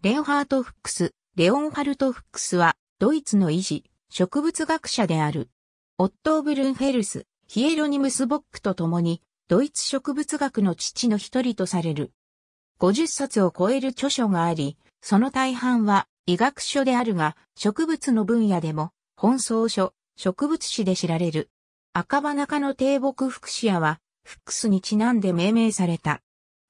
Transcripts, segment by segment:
レオハート・フックス、レオンハルト・フックスは、ドイツの医師、植物学者である。オットー・ブルンフェルス、ヒエロニムス・ボックと共に、ドイツ植物学の父の一人とされる。50冊を超える著書があり、その大半は医学書であるが、植物の分野でも、本草書、植物誌で知られる。赤羽中の低木福祉屋は、フックスにちなんで命名された。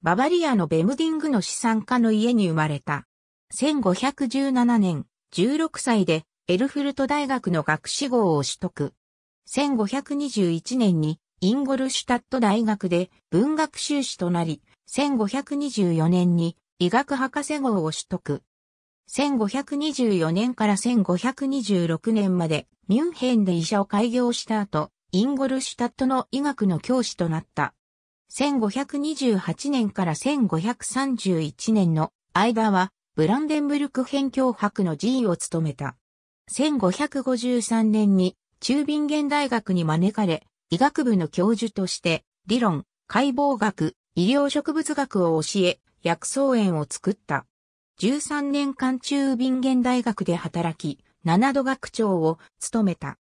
ババリアのベムディングの資産家の家に生まれた。1517年、16歳でエルフルト大学の学士号を取得。1521年にインゴルシュタット大学で文学修士となり、1524年に医学博士号を取得。1524年から1526年までミュンヘンで医者を開業した後、インゴルシュタットの医学の教師となった。1528年から1531年の間はブランデンブルク辺境博の院を務めた。1553年に中ビンゲン大学に招かれ、医学部の教授として理論、解剖学、医療植物学を教え、薬草園を作った。13年間中ビンゲン大学で働き、7度学長を務めた。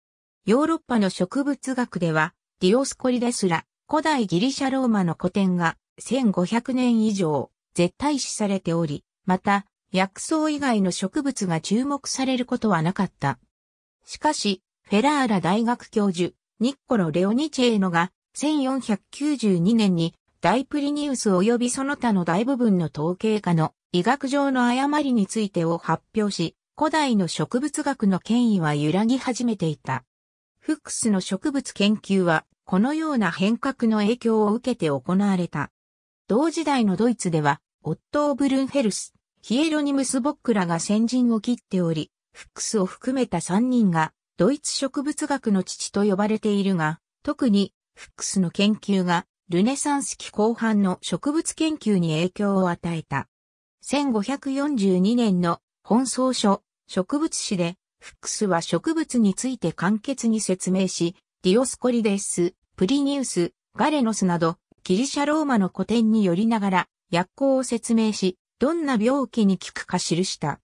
ヨーロッパの植物学では、ディオスコリですら、古代ギリシャローマの古典が1500年以上絶対視されており、また、薬草以外の植物が注目されることはなかった。しかし、フェラーラ大学教授、ニッコロ・レオニチェーノが、1492年に、大プリニウス及びその他の大部分の統計下の医学上の誤りについてを発表し、古代の植物学の権威は揺らぎ始めていた。フックスの植物研究は、このような変革の影響を受けて行われた。同時代のドイツでは、オットー・ブルンフェルス、ヒエロニムス・ボックらが先陣を切っており、フックスを含めた3人が、ドイツ植物学の父と呼ばれているが、特に、フックスの研究が、ルネサンス期後半の植物研究に影響を与えた。1542年の本草書、植物史で、フックスは植物について簡潔に説明し、ディオスコリデス、プリニウス、ガレノスなど、ギリシャローマの古典によりながら、薬効を説明し、どんな病気に効くか記した。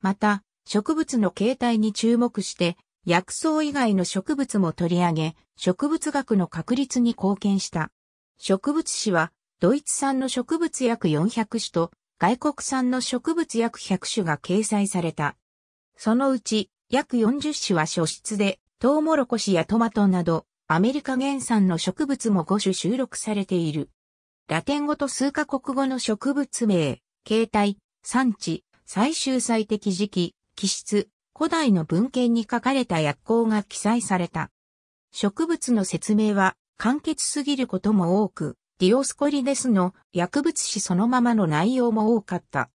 また、植物の形態に注目して、薬草以外の植物も取り上げ、植物学の確立に貢献した。植物史は、ドイツ産の植物約400種と、外国産の植物約100種が掲載された。そのうち、約40種は書出で、トウモロコシやトマトなど、アメリカ原産の植物も5種収録されている。ラテン語と数カ国語の植物名、形態、産地、最終最適時期、気質、古代の文献に書かれた薬効が記載された。植物の説明は簡潔すぎることも多く、ディオスコリデスの薬物史そのままの内容も多かった。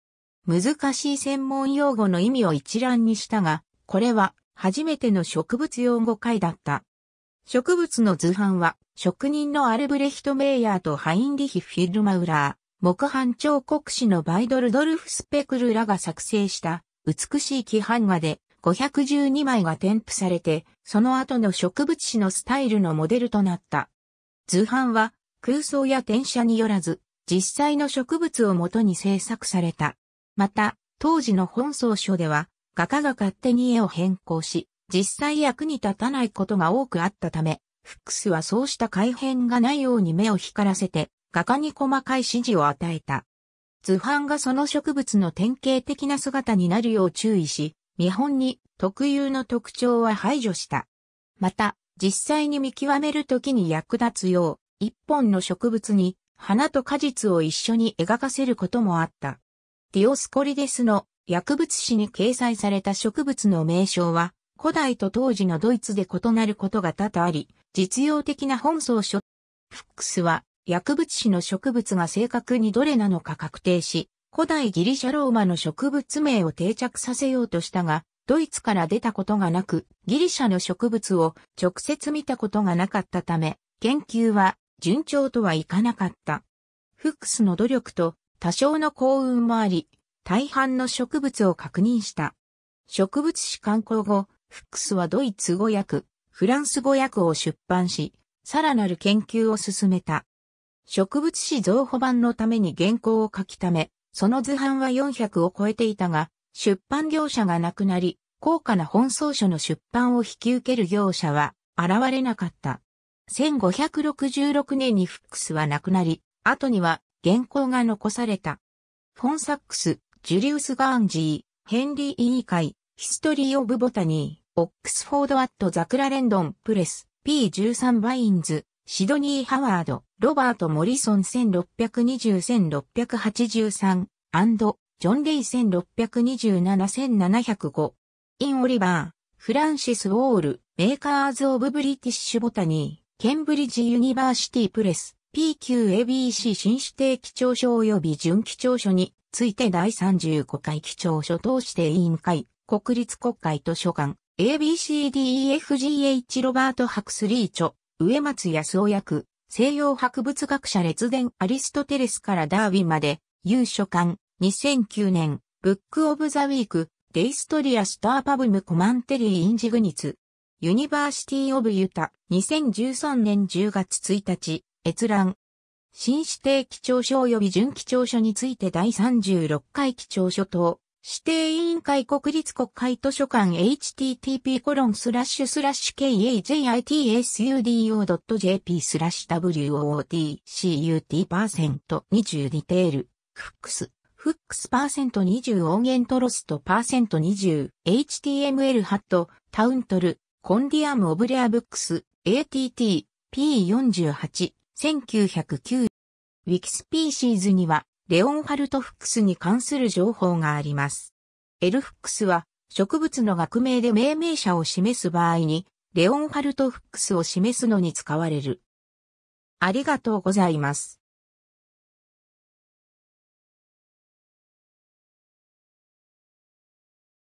難しい専門用語の意味を一覧にしたが、これは初めての植物用語会だった。植物の図版は職人のアルブレヒト・メイヤーとハインリヒ・フィルマウラー。木版彫刻師のバイドルドルフ・スペクルらが作成した美しい木版画で512枚が添付されて、その後の植物誌のスタイルのモデルとなった。図版は空想や転写によらず、実際の植物をもとに制作された。また、当時の本草書では、画家が勝手に絵を変更し、実際役に立たないことが多くあったため、フックスはそうした改変がないように目を光らせて、画家に細かい指示を与えた。図版がその植物の典型的な姿になるよう注意し、見本に特有の特徴は排除した。また、実際に見極めるときに役立つよう、一本の植物に花と果実を一緒に描かせることもあった。ディオスコリデスの薬物誌に掲載された植物の名称は、古代と当時のドイツで異なることが多々あり、実用的な本草書。フックスは薬物史の植物が正確にどれなのか確定し、古代ギリシャローマの植物名を定着させようとしたが、ドイツから出たことがなく、ギリシャの植物を直接見たことがなかったため、研究は順調とはいかなかった。フックスの努力と多少の幸運もあり、大半の植物を確認した。植物史刊行後、フックスはドイツ語訳、フランス語訳を出版し、さらなる研究を進めた。植物史増補版のために原稿を書きため、その図版は400を超えていたが、出版業者がなくなり、高価な本草書の出版を引き受ける業者は現れなかった。1566年にフックスは亡くなり、後には原稿が残された。フォンサックス、ジュリウス・ガーンジー、ヘンリー・イーカイ、ヒストリー・オブ・ボタニー、オックスフォード・アット・ザクラ・レンドン・プレス、P13 バインズ、シドニー・ハワード。ロバート・モリソン1620-1683、ジョン・レイ1627-1705。イン・オリバー、フランシス・ウォール、メーカーズ・オブ・ブリティッシュ・ボタニー、ケンブリッジ・ユニバーシティ・プレス、PQABC 新指定基調書及び準基調書について第35回基調書通して委員会、国立国会図書館、ABCDEFGH ロバート・ハクスリー著、植松康夫役、西洋博物学者列伝アリストテレスからダーウィンまで、有書館、2009年、ブックオブザウィーク、デイストリアスターパブムコマンテリーインジグニツ、ユニバーシティオブユタ、2013年10月1日、閲覧。新指定基調書及び準基調書について第36回基調書等、指定委員会国立国会図書館 http コロンスラッシュスラッシュ kajitsudo.jp スラッシュ wootcut%20 ディテール、フックス、フックスパーセント20音源トロストパーセント20、html ハット、タウントル、コンディアムオブレアブックス、att、p48、1909。ウィキスピーシーズには、レオンハルト・フックスに関する情報があります。エル・フックスは、植物の学名で命名者を示す場合に、レオンハルト・フックスを示すのに使われる。ありがとうございます。